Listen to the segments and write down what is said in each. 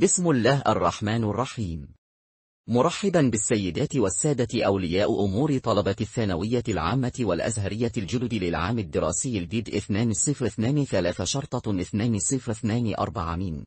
بسم الله الرحمن الرحيم مرحبا بالسيدات والسادة أولياء أمور طلبة الثانوية العامة والأزهرية الجلد للعام الدراسي الجديد 2023 شرطة 2024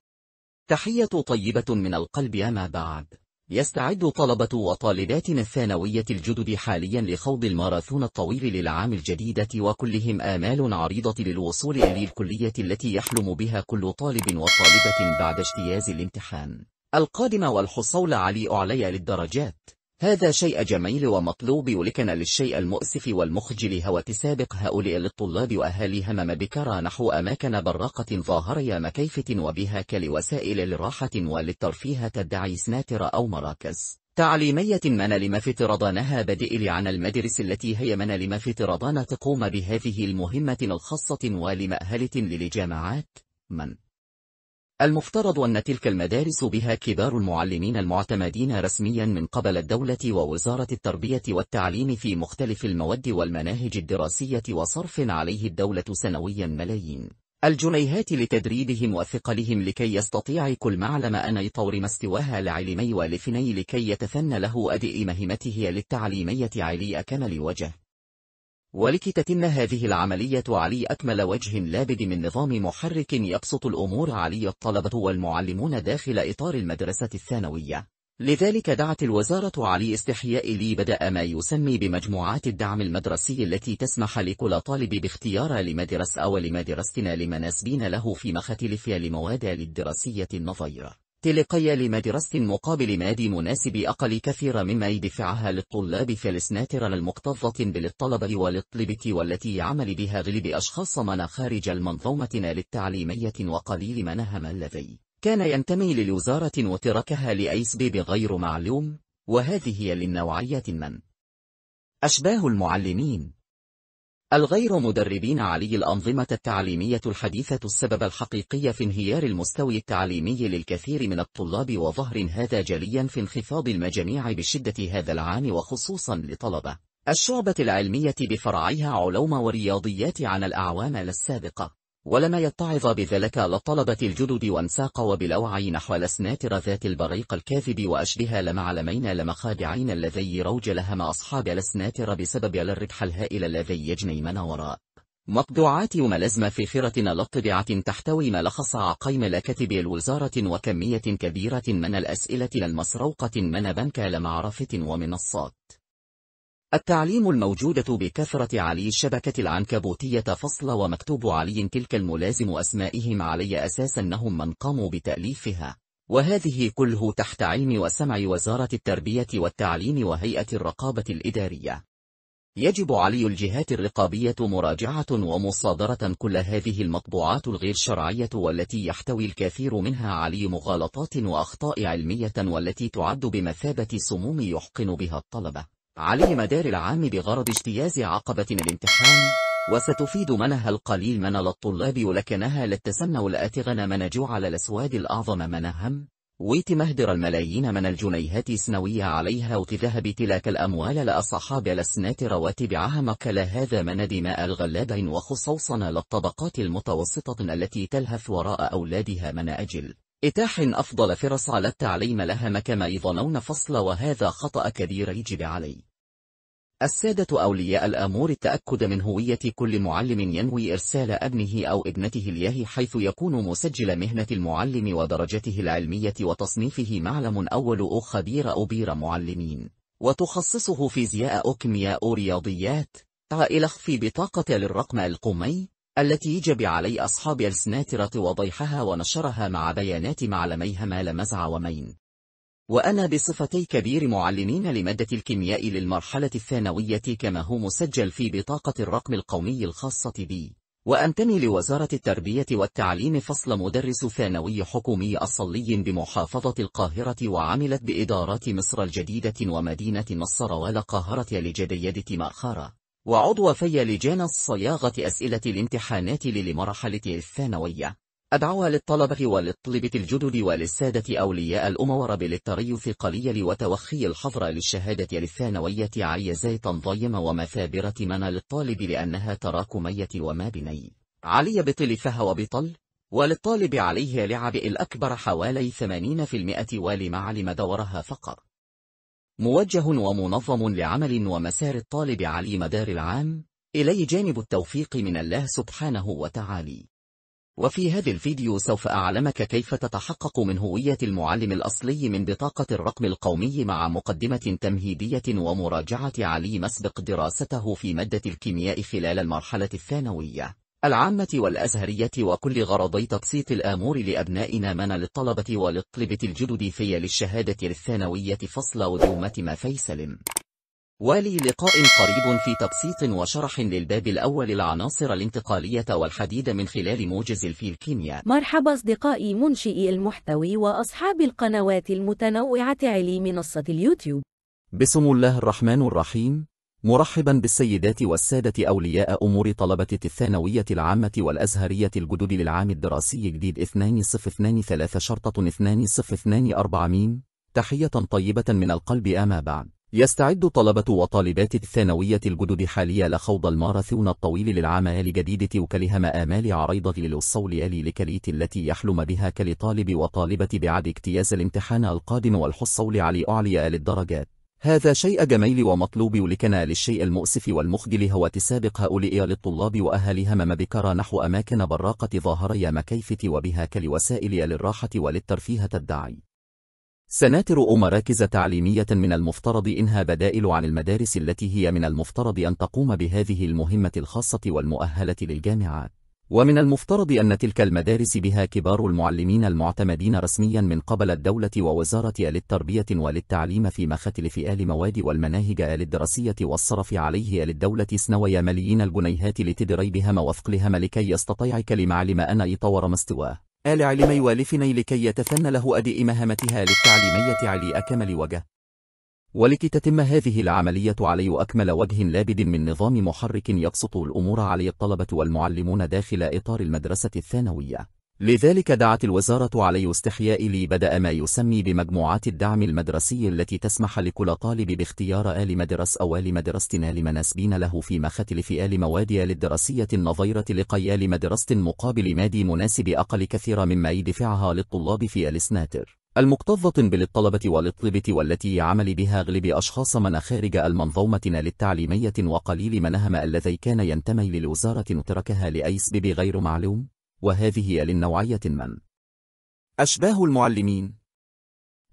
تحية طيبة من القلب أما بعد يستعد طلبة وطالباتنا الثانوية الجدد حاليا لخوض الماراثون الطويل للعام الجديدة وكلهم آمال عريضة للوصول إلى الكلية التي يحلم بها كل طالب وطالبة بعد اجتياز الامتحان القادم والحصول على أعلى للدرجات هذا شيء جميل ومطلوب ولكن للشيء المؤسف والمخجل هو تسابق هؤلاء للطلاب وأهالي همم بكرة نحو أماكن براقة ظاهرية مكيفة وبها كلوسائل للراحة وللترفيه تدعي سناتر أو مراكز تعليمية لما في طردانها بدئل عن المدرس التي هي لما في طردان تقوم بهذه المهمة الخاصة ولمأهلة للجامعات من المفترض أن تلك المدارس بها كبار المعلمين المعتمدين رسميا من قبل الدولة ووزارة التربية والتعليم في مختلف المواد والمناهج الدراسية وصرف عليه الدولة سنويا ملايين الجنيهات لتدريبهم وثقلهم لكي يستطيع كل معلم أن يطور ما استواها لعلمي والفني لكي يتفن له أدئ مهمته للتعليمية علي أكمل وجه ولكي تتم هذه العملية علي أكمل وجه لابد من نظام محرك يبسط الأمور علي الطلبة والمعلمون داخل إطار المدرسة الثانوية لذلك دعت الوزارة علي استحياء لي بدأ ما يسمي بمجموعات الدعم المدرسي التي تسمح لكل طالب باختيار لمدرس أو لمدرستنا لمناسبين له في مختلف المواد الدراسية النظيرة تلقي لمدرسة مقابل مادي مناسب أقل كثيرا مما يدفعها للطلاب في السناتر المكتظة بالطلبة والطلبة والتي يعمل بها غلب أشخاص من خارج المنظومة للتعليمية وقليل منها ما الذي كان ينتمي للوزارة وتركها لأي سبب غير معلوم وهذه للنوعية من أشباه المعلمين الغير مدربين علي الأنظمة التعليمية الحديثة السبب الحقيقي في انهيار المستوى التعليمي للكثير من الطلاب وظهر هذا جليا في انخفاض المجاميع بشدة هذا العام وخصوصا لطلبة الشعبة العلمية بفرعيها علوم ورياضيات عن الأعوام السابقة ولما يتعظ بذلك لطلبة الجدد وانساق وبلوعي نحو لسناتر ذات البريق الكاذب وأشبه لمعلمين لمخادعين الذي روج لهم أصحاب لسناتر بسبب الربح الهائل الذي يجني من وراء مطبوعات وملزمة في خيرة للطبعة تحتوي ملخص عقيم لكتب الوزارة وكمية كبيرة من الأسئلة المسروقة من بنك لمعرفة ومنصات التعليم الموجودة بكثرة علي الشبكة العنكبوتية فصل ومكتوب علي تلك الملازم أسمائهم علي أساس أنهم من قاموا بتأليفها وهذه كله تحت علم وسمع وزارة التربية والتعليم وهيئة الرقابة الإدارية يجب علي الجهات الرقابية مراجعة ومصادرة كل هذه المطبوعات الغير شرعية والتي يحتوي الكثير منها علي مغالطات وأخطاء علمية والتي تعد بمثابة سموم يحقن بها الطلبة علي مدار العام بغرض اجتياز عقبة الامتحان وستفيد منها القليل من للطلاب ولكنها لتسنوا الأتغن من جوع على الأسواد الأعظم من هم ويتمهدر الملايين من الجنيهات سنوية عليها وتذهب تلك الأموال لأصحاب لسنات عهمك كلا هذا من دماء الغلابين وخصوصا للطبقات المتوسطة التي تلهث وراء أولادها من أجل إتاح أفضل فرص على التعليم لهم كما يظنون فصل وهذا خطأ كبير يجب عليه السادة أولياء الأمور التأكد من هوية كل معلم ينوي إرسال ابنه أو ابنته اليه حيث يكون مسجل مهنة المعلم ودرجته العلمية وتصنيفه معلم أول أو خبير أو بير معلمين وتخصصه فيزياء أو كيمياء أو رياضيات إلى في بطاقة للرقم القومي التي يجب علي أصحاب السناترة وضيحها ونشرها مع بيانات معلميها مال مزع ومين وأنا بصفتي كبير معلمين لمادة الكيمياء للمرحلة الثانوية كما هو مسجل في بطاقة الرقم القومي الخاصة بي وأنتمي لوزارة التربية والتعليم فصل مدرس ثانوي حكومي أصلي بمحافظة القاهرة وعملت بإدارات مصر الجديدة ومدينة نصر والقاهرة لجديدة مأخرة وعضو في لجان الصياغة أسئلة الامتحانات للمرحلة الثانوية أدعو للطلبة وللطلبة الجدد وللسادة أولياء الأمور بالتريف قليل وتوخي الحظر للشهادة للثانوية عي زيت تنظيم ومثابرة منى للطالب لأنها تراكمية وما بني علي بطل فه وبطل وللطالب عليه لعب الأكبر حوالي 80% ولمعلم دورها فقط موجه ومنظم لعمل ومسار الطالب على مدار العام إلي جانب التوفيق من الله سبحانه وتعالى وفي هذا الفيديو سوف أعلمك كيف تتحقق من هوية المعلم الأصلي من بطاقة الرقم القومي مع مقدمة تمهيدية ومراجعة علي مسبق دراسته في مادة الكيمياء خلال المرحلة الثانوية العامة والأزهرية وكل غرضي تبسيط الآمور لأبنائنا من للطلبة والطلبة الجدد في للشهادة الثانوية فصل ودومة ما في سلم والي لقاء قريب في تبسيط وشرح للباب الأول العناصر الانتقالية والحديد من خلال موجز الكيمياء مرحبا أصدقائي منشئي المحتوى وأصحاب القنوات المتنوعة علي منصة اليوتيوب بسم الله الرحمن الرحيم مرحبا بالسيدات والسادة أولياء أمور طلبة الثانوية العامة والأزهرية الجدد للعام الدراسي الجديد 2023 شرطة 2024 ميم تحية طيبة من القلب أما بعد يستعد طلبة وطالبات الثانوية الجدد حاليا لخوض الماراثون الطويل للعام جديدة وكلهم آمال عريضة للوصول ألي لكليت التي يحلم بها كل طالب وطالبة بعد اجتياز الامتحان القادم والحصول على أعلي الدرجات هذا شيء جميل ومطلوب ولكنا للشيء المؤسف والمخجل هو تسابق هؤلاء للطلاب وأهل همم بكرة نحو أماكن براقة ظاهري مكيفة وبها كالوسائل للراحة وللترفيه تدعي سناتر أو مراكز تعليمية من المفترض إنها بدائل عن المدارس التي هي من المفترض أن تقوم بهذه المهمة الخاصة والمؤهلة للجامعات ومن المفترض أن تلك المدارس بها كبار المعلمين المعتمدين رسميا من قبل الدولة ووزارة للتربية وللتعليم في مختلف آل مواد والمناهج آل الدراسية والصرف عليه آل الدولة سنوي مليين الجنيهات لتدري بهم وثقلهم لكي يستطيع كلمة علم أن يطور مستواه آل علمي والفني لكي يتفن له أدئ مهمتها للتعليمية علي أكمل وجه ولكي تتم هذه العملية علي أكمل وجه لابد من نظام محرك يبسط الأمور علي الطلبة والمعلمون داخل إطار المدرسة الثانوية لذلك دعت الوزارة علي استحياء لي بدأ ما يسمي بمجموعات الدعم المدرسي التي تسمح لكل طالب باختيار آل مدرس أو آل مدرستنا لمناسبين له في مختلف آل موادي للدراسية النظيرة لقي آل مدرسة مقابل مادي مناسب أقل كثير مما يدفعها للطلاب في آل سناتر المكتظة بالطلبة والطلبة والتي يعمل بها أغلب أشخاص من خارج المنظومة للتعليمية وقليل منهم الذي كان ينتمي للوزارة تركها لأي سبب غير معلوم وهذه للنوعية من أشباه المعلمين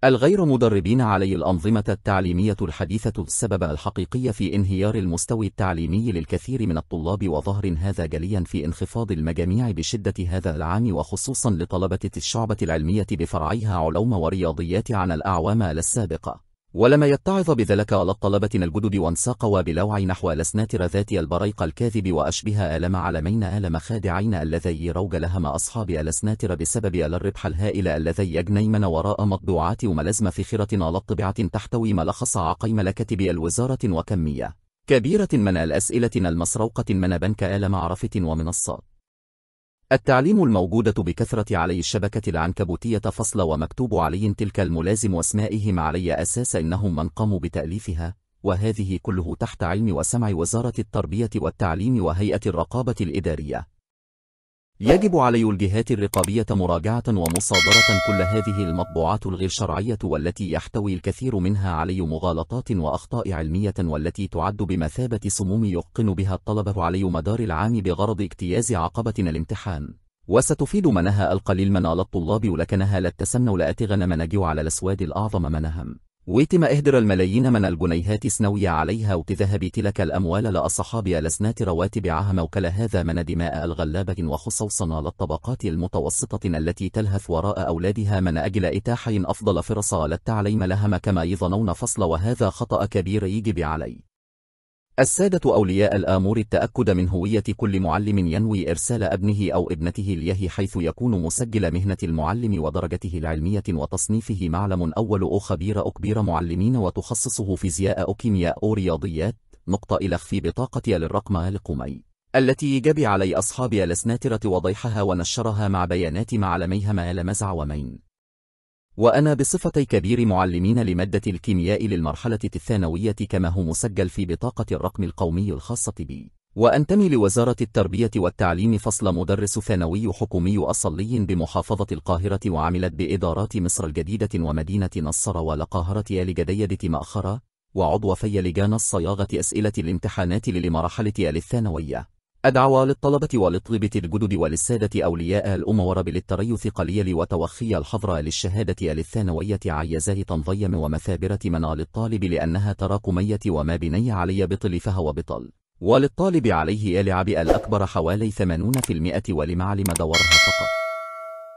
الغير مدربين علي الأنظمة التعليمية الحديثة السبب الحقيقي في انهيار المستوى التعليمي للكثير من الطلاب وظهر هذا جليا في انخفاض المجاميع بشدة هذا العام وخصوصا لطلبة الشعبة العلمية بفرعيها علوم ورياضيات عن الأعوام السابقة ولما يتعظ بذلك على الطلبة الجدد وانساق بلوع نحو لسناتر ذات البريق الكاذب وأشبه ألم علمين ألم خادعين اللذي روج لهم أصحاب لسناتر بسبب الربح الهائل الذي يجني من وراء مطبوعات ملازمة فخرة على الطبعة تحتوي ملخص عقيم لكتب الوزارة وكمية كبيرة من الأسئلة المسروقة من بنك ألم عرفة ومنصات التعليم الموجودة بكثرة علي الشبكة العنكبوتية فصل ومكتوب علي تلك الملازم واسمائهم علي أساس إنهم من قاموا بتأليفها وهذه كله تحت علم وسمع وزارة التربية والتعليم وهيئة الرقابة الإدارية يجب علي الجهات الرقابية مراجعة ومصادرة كل هذه المطبوعات الغير شرعية والتي يحتوي الكثير منها علي مغالطات وأخطاء علمية والتي تعد بمثابة سموم يقن بها الطلبة علي مدار العام بغرض اجتياز عقبة الامتحان وستفيد منها القليل من على الطلاب ولكنها لا ولا لأتغن منجي على الأسواد الأعظم منهم ويتم إهدر الملايين من الجنيهات سنوية عليها وتذهب تلك الأموال لأصحاب ألسنات رواتب عهم وكل هذا من دماء الغلابة وخصوصا للطبقات المتوسطة التي تلهث وراء أولادها من أجل إتاحة أفضل فرصة للتعليم لهم كما يظنون فصل وهذا خطأ كبير يجب عليه السادة أولياء الآمور التأكد من هوية كل معلم ينوي إرسال ابنه أو ابنته ليه حيث يكون مسجل مهنة المعلم ودرجته العلمية وتصنيفه معلم أول أو خبير أو كبير معلمين وتخصصه فيزياء أو كيمياء أو رياضيات نقطة إلى في بطاقة للرقم القمي التي يجب علي أصحاب الاسناترة وضيحها ونشرها مع بيانات معلميها ما مزع ومين وأنا بصفتي كبير معلمين لمادة الكيمياء للمرحلة الثانوية كما هو مسجل في بطاقة الرقم القومي الخاصة بي وأنتمي لوزارة التربية والتعليم فصل مدرس ثانوي حكومي أصلي بمحافظة القاهرة وعملت بإدارات مصر الجديدة ومدينة نصر ولقاهرة آل جديدة مأخرة وعضو في لجان الصياغة أسئلة الامتحانات للمرحلة الثانوية أدعو للطلبة والطلبة الجدد وللسادة أولياء الأمور بالتريث قليل وتوخي الحظر للشهادة للثانوية عيزاه تنظيم ومثابرة منع للطالب لأنها تراكمية وما بني علي بطل فهو بطل وللطالب عليه يلعب الأكبر حوالي 80% ولمعلم دورها فقط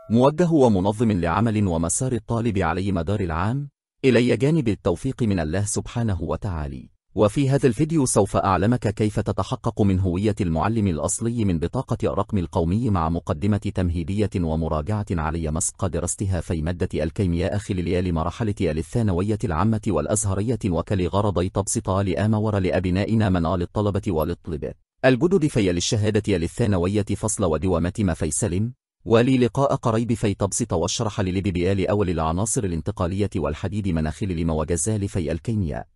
موجه ومنظم لعمل ومسار الطالب علي مدار العام إلي جانب التوفيق من الله سبحانه وتعالى وفي هذا الفيديو سوف أعلمك كيف تتحقق من هوية المعلم الأصلي من بطاقة الرقم القومي مع مقدمة تمهيدية ومراجعة على مسق درستها في مادة الكيمياء خلال مرحلة الثانوية العامة والأزهرية وكالغرضي تبسطها لآمور لأبنائنا من للطلبة والطلبة الجدد في للشهادة للثانوية فصل ودوامة ما في سلم ولي لقاء قريب في تبسط واشرح للبيبيال أول العناصر الانتقالية والحديد مناخل وجزال في الكيمياء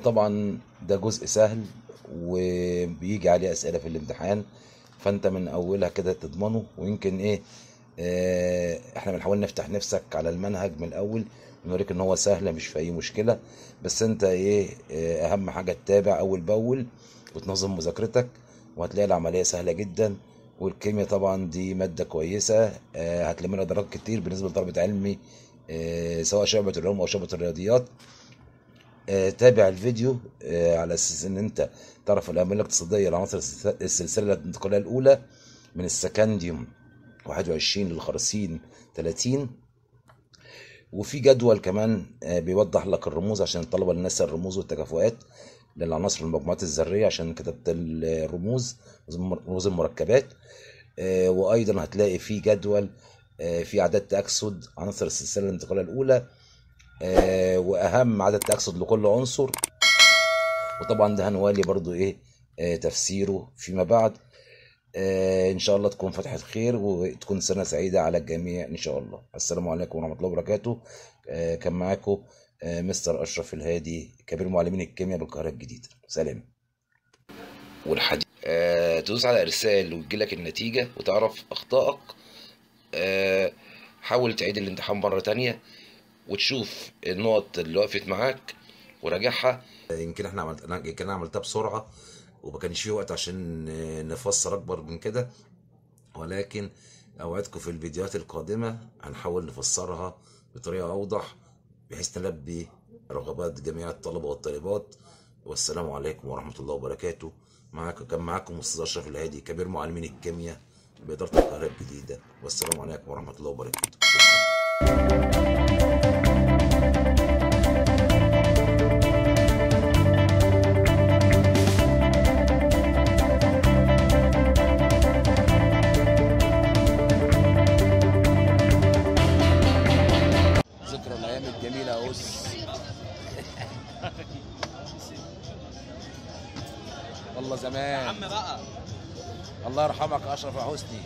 طبعا ده جزء سهل وبيجي عليه اسئله في الامتحان فانت من اولها كده تضمنه ويمكن ايه آه، احنا بنحاول نفتح نفسك على المنهج من الاول ونوريك ان هو سهل مش في اي مشكله بس انت ايه آه، اهم حاجه تتابع اول باول وتنظم مذاكرتك وهتلاقي العمليه سهله جدا والكيمياء طبعا دي ماده كويسه اه هتلم درجات كتير بالنسبه لطلبه علمي آه، سواء شعبه العلوم او شعبه الرياضيات آه، تابع الفيديو آه، على اساس ان انت تعرف العمليه الاقتصاديه لعناصر السلسله الانتقاليه الاولى من السكنديوم 21 للخرسين 30 وفي جدول كمان آه، بيوضح لك الرموز عشان الطلبه الناس الرموز والتكافؤات للعناصر المجموعات الذريه عشان كتبت الرموز رموز المركبات وايضا هتلاقي في جدول في اعداد تاكسد عناصر السلسله الانتقاليه الاولى آه، واهم عدد تقصد لكل عنصر وطبعا ده هنوالي برضو ايه آه، تفسيره فيما بعد آه، ان شاء الله تكون فتحة خير وتكون سنة سعيدة على الجميع ان شاء الله السلام عليكم ورحمة الله وبركاته كان معاكم مستر اشرف الهادي كبير معلمين الكيمياء بالقاهرة الجديدة سلام والحديث آه تدوس على ارسال وتجيلك النتيجة وتعرف اخطائك آه حاول تعيد الامتحان مرة تانية وتشوف النقط اللي وقفت معاك وراجعها يمكن احنا عملت يمكن انا عملتها بسرعه وما كانش فيه وقت عشان نفسر اكبر من كده ولكن اوعدكم في الفيديوهات القادمه هنحاول نفسرها بطريقه اوضح بحيث نلبي رغبات جميع الطلبه والطالبات والسلام عليكم ورحمه الله وبركاته معاكم كان معاكم استاذ اشرف الهادي كبير معلمين الكيمياء باداره القاهره الجديده والسلام عليكم ورحمه الله وبركاته Aschaffenhaus nie.